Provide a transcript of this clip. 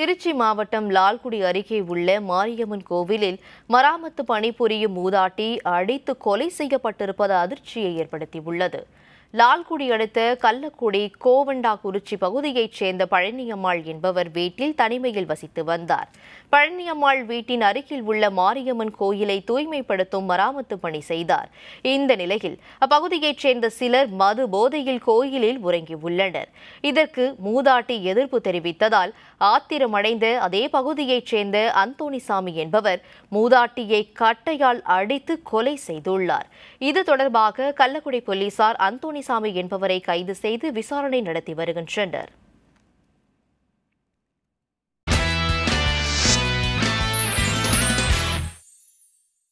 திருச்சி மாவட்டம் லால்குடி அருகே உள்ள மாரியம்மன் கோவிலில் மராமத்து பணிபுரியும் மூதாட்டி அடித்து கொலை செய்யப்பட்டிருப்பது அதிர்ச்சியை ஏற்படுத்தியுள்ளது லால்குடி அடுத்த கள்ளக்குடி குறிச்சி பகுதியைச் சேர்ந்த பழனியம்மாள் என்பவர் வீட்டில் தனிமையில் வசித்து வந்தார் பழனியம்மாள் வீட்டின் அருகில் உள்ள மாரியம்மன் கோயிலை தூய்மைப்படுத்தும் மராமத்து பணி செய்தார் இந்த நிலையில் அப்பகுதியைச் சேர்ந்த சிலர் மது போதையில் கோயிலில் உறங்கியுள்ளனர் இதற்கு மூதாட்டி எதிர்ப்பு தெரிவித்ததால் ஆத்திரமடைந்த அதே பகுதியைச் சேர்ந்த அந்தோணிசாமி என்பவர் மூதாட்டியை கட்டையால் அடித்து கொலை செய்துள்ளார் இது தொடர்பாக கள்ளக்குடி போலீசார் அந்தோணி பழனிசாமி என்பவரை கைது செய்து விசாரணை நடத்தி வருகின்றனர்